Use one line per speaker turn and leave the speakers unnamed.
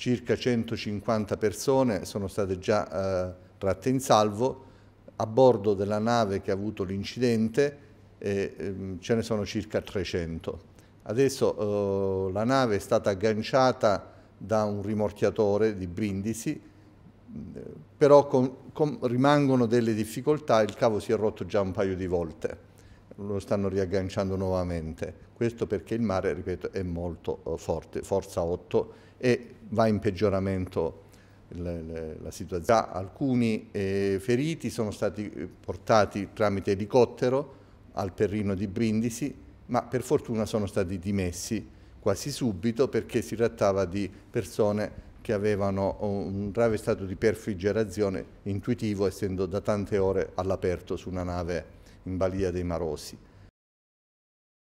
circa 150 persone sono state già eh, tratte in salvo, a bordo della nave che ha avuto l'incidente eh, ehm, ce ne sono circa 300. Adesso eh, la nave è stata agganciata da un rimorchiatore di Brindisi, eh, però con, con, rimangono delle difficoltà, il cavo si è rotto già un paio di volte lo stanno riagganciando nuovamente. Questo perché il mare, ripeto, è molto eh, forte, forza 8 e va in peggioramento la situazione. Alcuni eh, feriti sono stati eh, portati tramite elicottero al Perrino di Brindisi, ma per fortuna sono stati dimessi quasi subito perché si trattava di persone che avevano un grave stato di perfigerazione intuitivo essendo da tante ore all'aperto su una nave in balia dei Marosi.